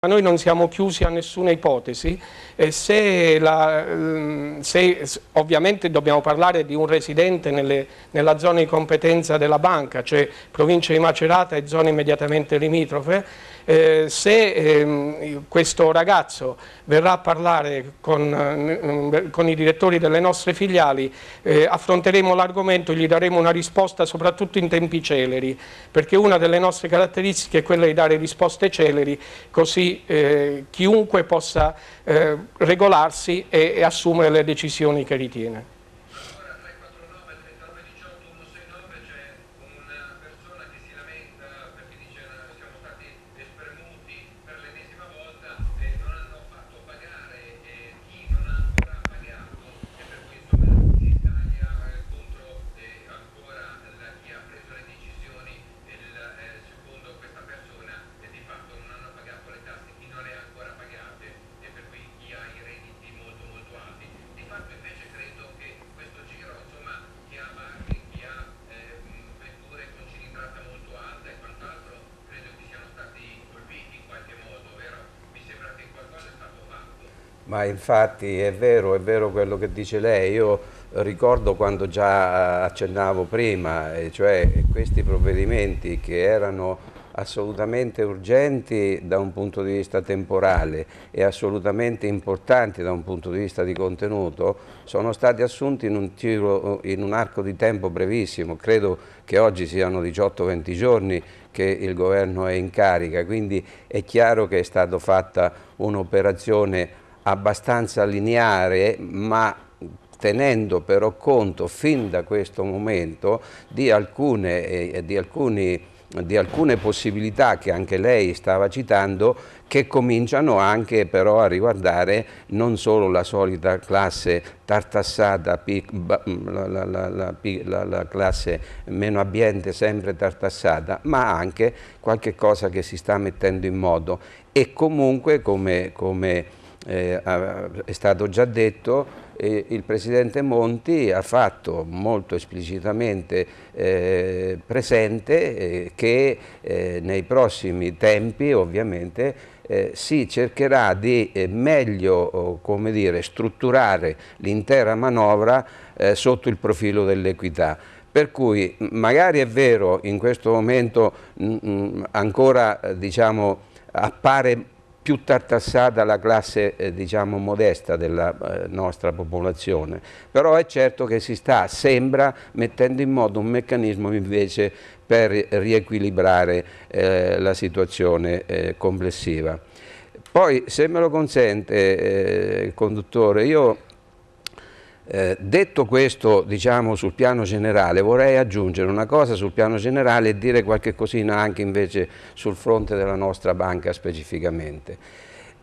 Ma noi non siamo chiusi a nessuna ipotesi, se, la, ehm, se ovviamente dobbiamo parlare di un residente nelle, nella zona di competenza della banca, cioè provincia di Macerata e zone immediatamente limitrofe, eh, se eh, questo ragazzo verrà a parlare con, eh, con i direttori delle nostre filiali eh, affronteremo l'argomento e gli daremo una risposta soprattutto in tempi celeri perché una delle nostre caratteristiche è quella di dare risposte celeri così eh, chiunque possa eh, regolarsi e, e assumere le decisioni che ritiene. Ma infatti è vero, è vero quello che dice lei, io ricordo quando già accennavo prima, cioè questi provvedimenti che erano assolutamente urgenti da un punto di vista temporale e assolutamente importanti da un punto di vista di contenuto, sono stati assunti in un, tiro, in un arco di tempo brevissimo, credo che oggi siano 18-20 giorni che il governo è in carica, quindi è chiaro che è stata fatta un'operazione abbastanza lineare, ma tenendo però conto fin da questo momento di alcune, eh, di alcuni di alcune possibilità che anche lei stava citando che cominciano anche però a riguardare non solo la solita classe tartassata, mm, la, la, la, la classe meno ambiente sempre tartassata, ma anche qualche cosa che si sta mettendo in moto e comunque come, come eh, è stato già detto, eh, il Presidente Monti ha fatto molto esplicitamente eh, presente eh, che eh, nei prossimi tempi ovviamente eh, si cercherà di eh, meglio oh, dire, strutturare l'intera manovra eh, sotto il profilo dell'equità. Per cui magari è vero in questo momento mh, ancora eh, diciamo, appare più tartassata la classe eh, diciamo modesta della eh, nostra popolazione, però è certo che si sta, sembra, mettendo in modo un meccanismo invece per riequilibrare eh, la situazione eh, complessiva. Poi se me lo consente eh, il conduttore, io eh, detto questo diciamo, sul piano generale vorrei aggiungere una cosa sul piano generale e dire qualche cosina anche invece sul fronte della nostra banca specificamente.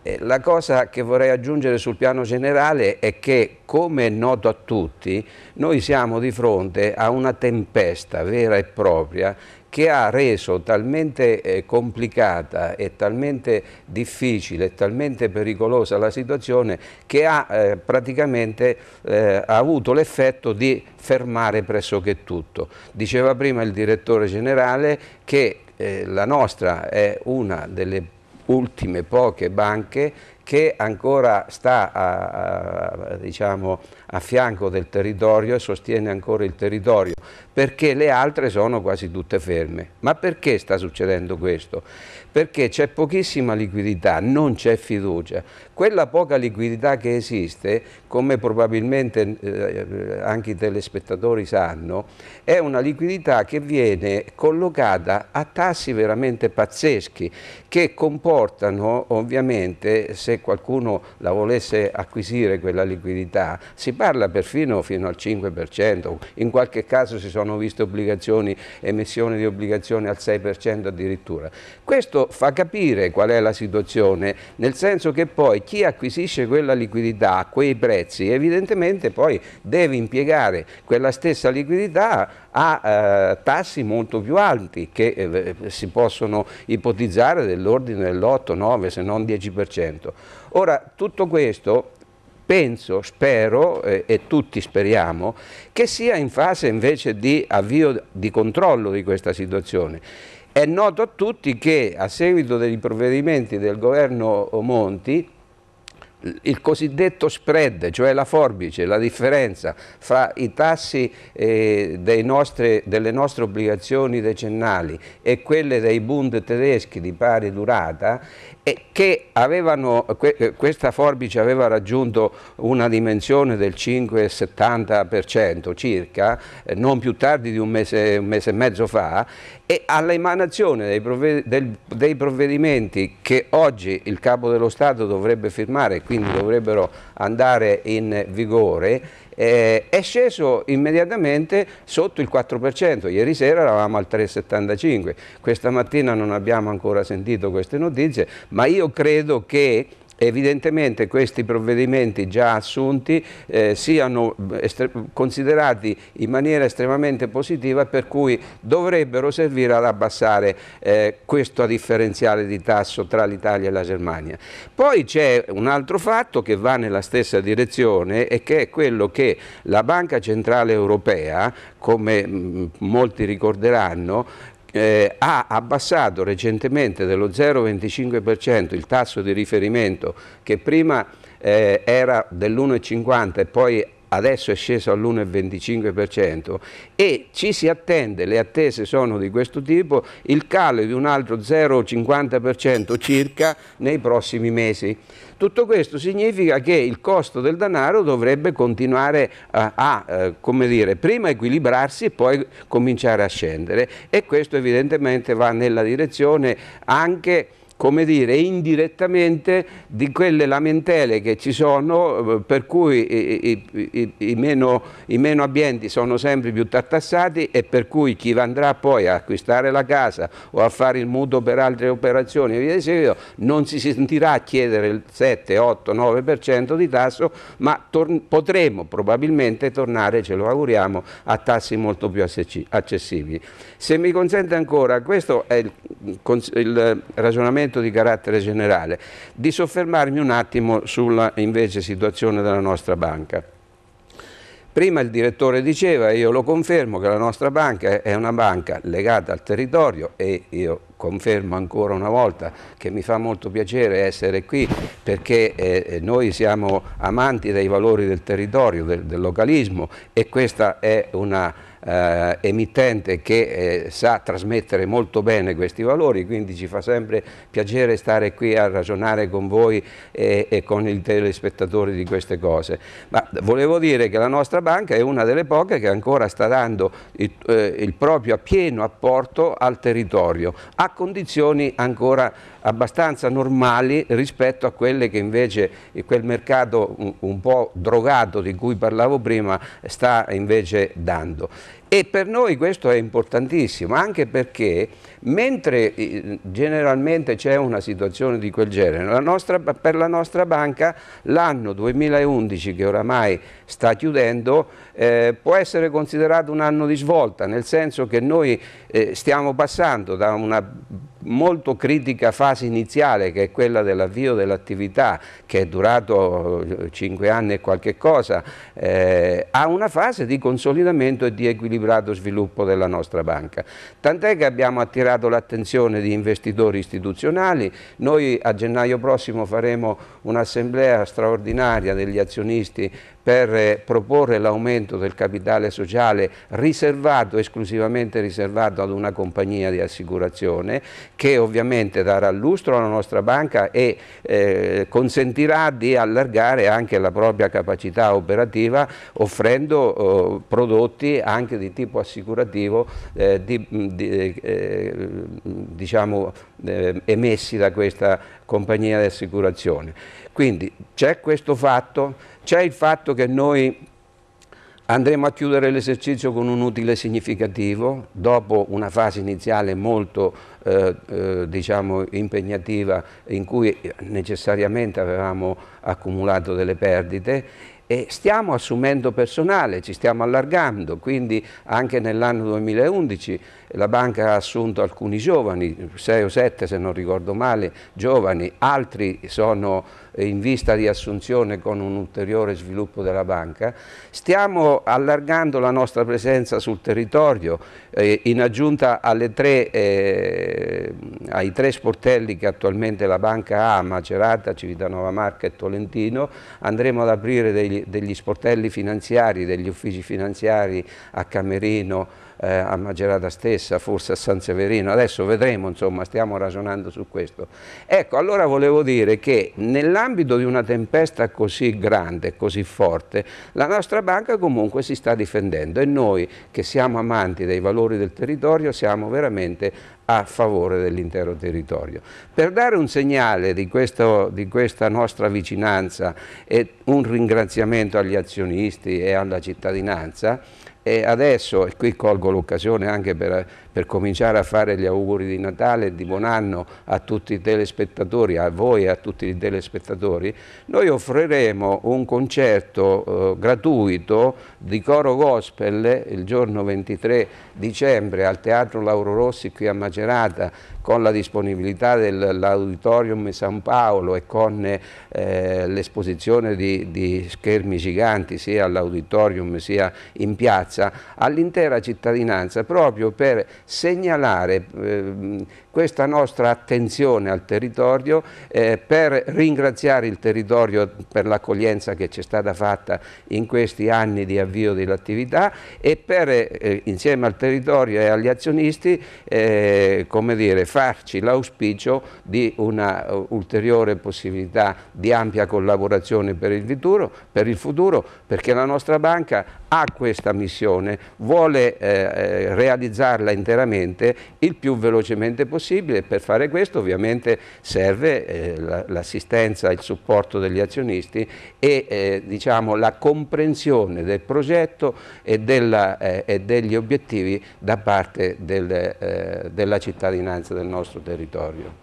Eh, la cosa che vorrei aggiungere sul piano generale è che come è noto a tutti noi siamo di fronte a una tempesta vera e propria che ha reso talmente eh, complicata e talmente difficile e talmente pericolosa la situazione che ha eh, praticamente eh, ha avuto l'effetto di fermare pressoché tutto. Diceva prima il direttore generale che eh, la nostra è una delle ultime poche banche che ancora sta a, a, diciamo, a fianco del territorio e sostiene ancora il territorio, perché le altre sono quasi tutte ferme. Ma perché sta succedendo questo? Perché c'è pochissima liquidità, non c'è fiducia. Quella poca liquidità che esiste, come probabilmente eh, eh anche i telespettatori sanno, è una liquidità che viene collocata a tassi veramente pazzeschi, che comportano ovviamente, se se qualcuno la volesse acquisire quella liquidità, si parla perfino fino al 5%, in qualche caso si sono viste obbligazioni, emissioni di obbligazioni al 6% addirittura. Questo fa capire qual è la situazione, nel senso che poi chi acquisisce quella liquidità a quei prezzi evidentemente poi deve impiegare quella stessa liquidità a eh, tassi molto più alti che eh, si possono ipotizzare dell'ordine dell'8, 9 se non 10%. Ora, tutto questo penso, spero eh, e tutti speriamo che sia in fase invece di avvio di controllo di questa situazione. È noto a tutti che a seguito dei provvedimenti del governo Monti il cosiddetto spread, cioè la forbice, la differenza fra i tassi eh, nostre, delle nostre obbligazioni decennali e quelle dei Bund tedeschi di pari durata e che avevano, eh, questa forbice aveva raggiunto una dimensione del 5,70% circa, eh, non più tardi di un mese, un mese e mezzo fa, e all'emanazione dei, provvedimenti che oggi il Capo dello Stato dovrebbe firmare e quindi dovrebbero andare in vigore, eh, è sceso immediatamente sotto il 4%, ieri sera eravamo al 3,75, questa mattina non abbiamo ancora sentito queste notizie, ma io credo che evidentemente questi provvedimenti già assunti eh, siano eh, considerati in maniera estremamente positiva per cui dovrebbero servire ad abbassare eh, questo differenziale di tasso tra l'Italia e la Germania. Poi c'è un altro fatto che va nella stessa direzione e che è quello che la Banca Centrale Europea, come mm, molti ricorderanno, eh, ha abbassato recentemente dello 0,25% il tasso di riferimento che prima eh, era dell'1,50 e poi adesso è sceso all'1,25% e ci si attende, le attese sono di questo tipo, il calo di un altro 0,50% circa nei prossimi mesi. Tutto questo significa che il costo del denaro dovrebbe continuare a, a eh, dire, prima equilibrarsi e poi cominciare a scendere e questo evidentemente va nella direzione anche come dire, indirettamente di quelle lamentele che ci sono eh, per cui i, i, i, meno, i meno abbienti sono sempre più tassati e per cui chi andrà poi a acquistare la casa o a fare il mutuo per altre operazioni e via di seguito non si sentirà a chiedere il 7, 8, 9% di tasso ma potremo probabilmente tornare, ce lo auguriamo, a tassi molto più accessibili. Se mi consente ancora, questo è il, il ragionamento commento di carattere generale, di soffermarmi un attimo sulla invece situazione della nostra banca. Prima il direttore diceva, e io lo confermo, che la nostra banca è una banca legata al territorio e io confermo ancora una volta che mi fa molto piacere essere qui perché eh, eh noi siamo amanti dei valori del territorio, del, del localismo e questa è una eh, emittente che eh, sa trasmettere molto bene questi valori, quindi ci fa sempre piacere stare qui a ragionare con voi e, e con i telespettatori di queste cose. Ma volevo dire che la nostra banca è una delle poche che ancora sta dando il, eh, il proprio pieno apporto al territorio, a condizioni ancora abbastanza normali rispetto a quelle che invece quel mercato un, un po' drogato di cui parlavo prima sta invece dando. E per noi questo è importantissimo, anche perché mentre eh, generalmente c'è una situazione di quel genere, la nostra, per la nostra banca l'anno 2011 che oramai sta chiudendo eh, può essere considerato un anno di svolta, nel senso che noi eh, stiamo passando da una molto critica fase iniziale che è quella dell'avvio dell'attività che è durato 5 eh, anni e qualche cosa, eh, a una fase di consolidamento e di equilibrio equilibrato sviluppo della nostra banca. Tant'è che abbiamo attirato l'attenzione di investitori istituzionali, noi a gennaio prossimo faremo un'assemblea straordinaria degli azionisti per eh, proporre l'aumento del capitale sociale riservato, esclusivamente riservato ad una compagnia di assicurazione che ovviamente darà lustro alla nostra banca e eh, consentirà di allargare anche la propria capacità operativa offrendo eh, prodotti anche di tipo assicurativo eh, di, di, eh, eh, diciamo, emessi da questa compagnia di assicurazione. Quindi c'è questo fatto c'è il fatto che noi andremo a chiudere l'esercizio con un utile significativo, dopo una fase iniziale molto eh, eh, diciamo impegnativa in cui necessariamente avevamo accumulato delle perdite e stiamo assumendo personale, ci stiamo allargando, quindi anche nell'anno 2011 la banca ha assunto alcuni giovani, 6 o 7 se non ricordo male, giovani, altri sono eh, in vista di assunzione con un ulteriore sviluppo della banca, stiamo allargando la nostra presenza sul territorio eh, in aggiunta tre, eh, ai tre sportelli che attualmente la banca ha, Macerata, Civitanova Marca e Tolentino, andremo ad aprire degli, degli sportelli finanziari, degli uffici finanziari a Camerino, eh, a Macerata stessa, forse a San Severino, adesso vedremo, insomma, stiamo ragionando su questo. Ecco, allora volevo dire che nell'anno nell'ambito di una tempesta così grande, così forte, la nostra banca comunque si sta difendendo e noi che siamo amanti dei valori del territorio siamo veramente a favore dell'intero territorio. Per dare un segnale di, questo, di, questa nostra vicinanza e un ringraziamento agli azionisti e alla cittadinanza, e adesso, e qui colgo l'occasione anche per per cominciare a fare gli auguri di Natale e di buon anno a tutti i telespettatori, a voi e a tutti i telespettatori, noi offriremo un concerto eh, gratuito di coro gospel il giorno 23 dicembre al Teatro Lauro Rossi qui a Macerata con la disponibilità dell'Auditorium San Paolo e con eh, l'esposizione di, di schermi giganti sia all'Auditorium sia in piazza all'intera cittadinanza proprio per segnalare eh, questa nostra attenzione al territorio eh, per ringraziare il territorio per l'accoglienza che ci è stata fatta in questi anni di avvio dell'attività e per eh, eh insieme al territorio e agli azionisti eh, come dire, farci l'auspicio di una eh, ulteriore possibilità di ampia collaborazione per il futuro, per il futuro perché la nostra banca ha questa missione, vuole eh, eh realizzarla interamente il più velocemente possibile e per fare questo ovviamente serve eh, l'assistenza, il supporto degli azionisti e eh, diciamo, la comprensione del progetto e, della, eh, e, degli obiettivi da parte del, eh, della cittadinanza del nostro territorio.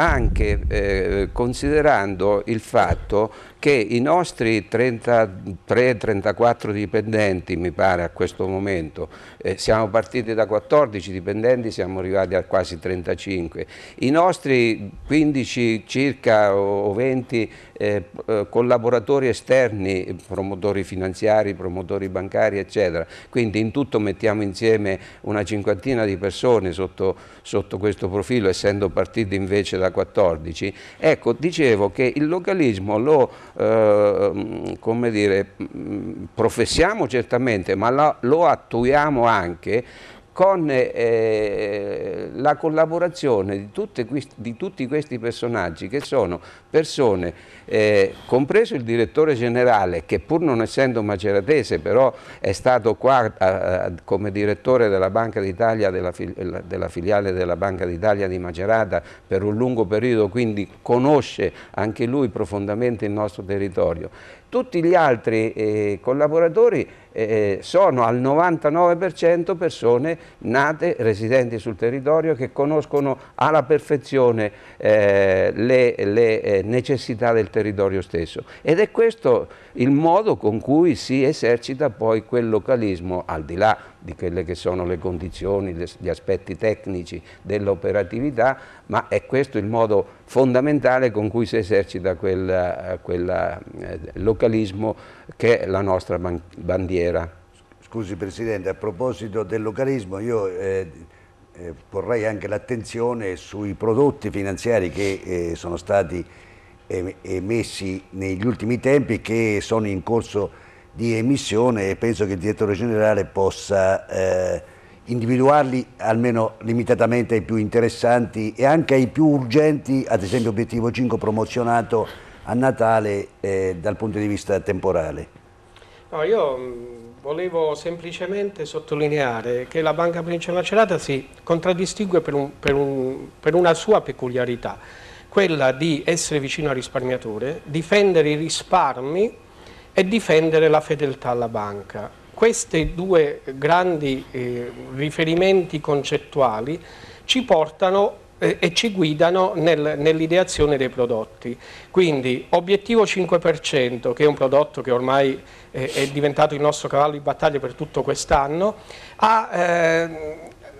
anche eh, considerando il fatto che i nostri 33-34 dipendenti, mi pare a questo momento, eh, siamo partiti da 14 dipendenti, siamo arrivati a quasi 35, i nostri 15 circa o 20 eh, eh, collaboratori esterni, promotori finanziari, promotori bancari, eccetera, quindi in tutto mettiamo insieme una cinquantina di persone sotto, sotto questo profilo, essendo partiti invece da 2014. Ecco, dicevo che il localismo lo eh, come dire, mm, professiamo certamente, ma lo attuiamo anche con eh, eh, la collaborazione di, tutte, di, tutti questi personaggi che sono persone, eh, compreso il direttore generale che pur non essendo maceratese però è stato qua eh, come direttore della Banca d'Italia, della, della, filiale della Banca d'Italia di Macerata per un lungo periodo, quindi conosce anche lui profondamente il nostro territorio tutti gli altri eh, collaboratori eh, eh sono al 99% persone nate, residenti sul territorio, che conoscono alla perfezione eh, le, le eh, necessità del territorio stesso. Ed è questo il modo con cui si esercita poi quel localismo, al di là di quelle che sono le condizioni, gli aspetti tecnici dell'operatività, ma è questo il modo fondamentale con cui si esercita quel, eh, quel eh, localismo che è la nostra bandiera. Scusi Presidente, a proposito del localismo io... Eh, eh... porrei anche l'attenzione sui prodotti finanziari che eh, sono stati emessi negli ultimi tempi che sono in corso di emissione e penso che il direttore generale possa individuarli almeno limitatamente ai più interessanti e anche ai più urgenti, ad esempio obiettivo 5 promozionato a Natale eh, dal punto di vista temporale? No, io mm, volevo semplicemente sottolineare che la Banca Provincia Macerata si contraddistingue per, un, per, un, per una sua peculiarità, quella di essere vicino al risparmiatore, difendere i risparmi e difendere la fedeltà alla banca questi due grandi eh, riferimenti concettuali ci portano eh, e ci guidano nel, nell'ideazione dei prodotti. Quindi obiettivo 5%, che è un prodotto che ormai eh, è diventato il nostro cavallo di battaglia per tutto quest'anno, ha eh,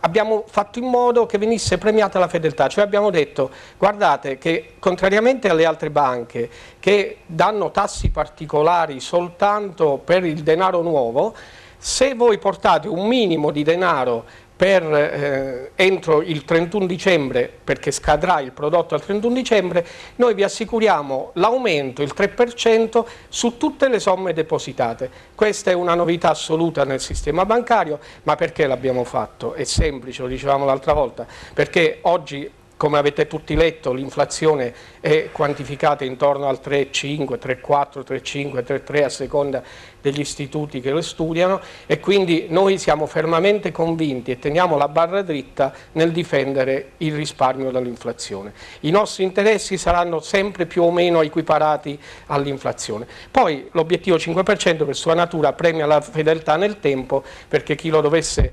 abbiamo fatto in modo che venisse premiata la fedeltà, cioè abbiamo detto guardate che contrariamente alle altre banche che danno tassi particolari soltanto per il denaro nuovo, se voi portate un minimo di denaro per, eh, entro il 31 dicembre, perché scadrà il prodotto al 31 dicembre, noi vi assicuriamo l'aumento, il 3% su tutte le somme depositate. Questa è una novità assoluta nel sistema bancario, ma perché l'abbiamo fatto? È semplice, lo dicevamo l'altra volta, perché oggi come avete tutti letto l'inflazione è quantificata intorno al 3,5, 3,4, 3,5, 3,3 a seconda degli istituti che lo studiano e quindi noi siamo fermamente convinti e teniamo la barra dritta nel difendere il risparmio dall'inflazione. I nostri interessi saranno sempre più o meno equiparati all'inflazione. Poi l'obiettivo 5% per sua natura premia la fedeltà nel tempo perché chi lo dovesse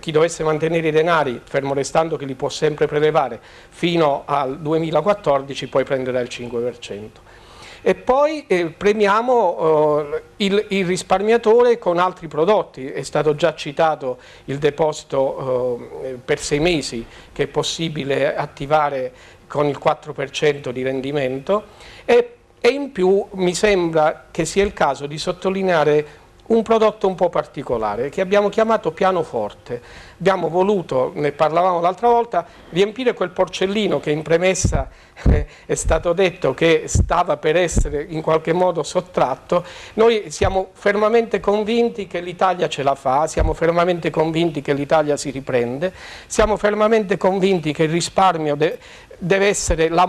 chi dovesse mantenere i denari, fermo restando che li può sempre prelevare, fino al 2014 poi prenderà il 5% e poi eh, premiamo eh, il, il, risparmiatore con altri prodotti, è stato già citato il deposito eh, per sei mesi che è possibile attivare con il 4% di rendimento e, e in più mi sembra che sia il caso di sottolineare un prodotto un po' particolare che abbiamo chiamato pianoforte. Abbiamo voluto, ne parlavamo l'altra volta, riempire quel porcellino che in premessa eh, è stato detto che stava per essere in qualche modo sottratto. Noi siamo fermamente convinti che l'Italia ce la fa, siamo fermamente convinti che l'Italia si riprende, siamo fermamente convinti che il risparmio de deve essere la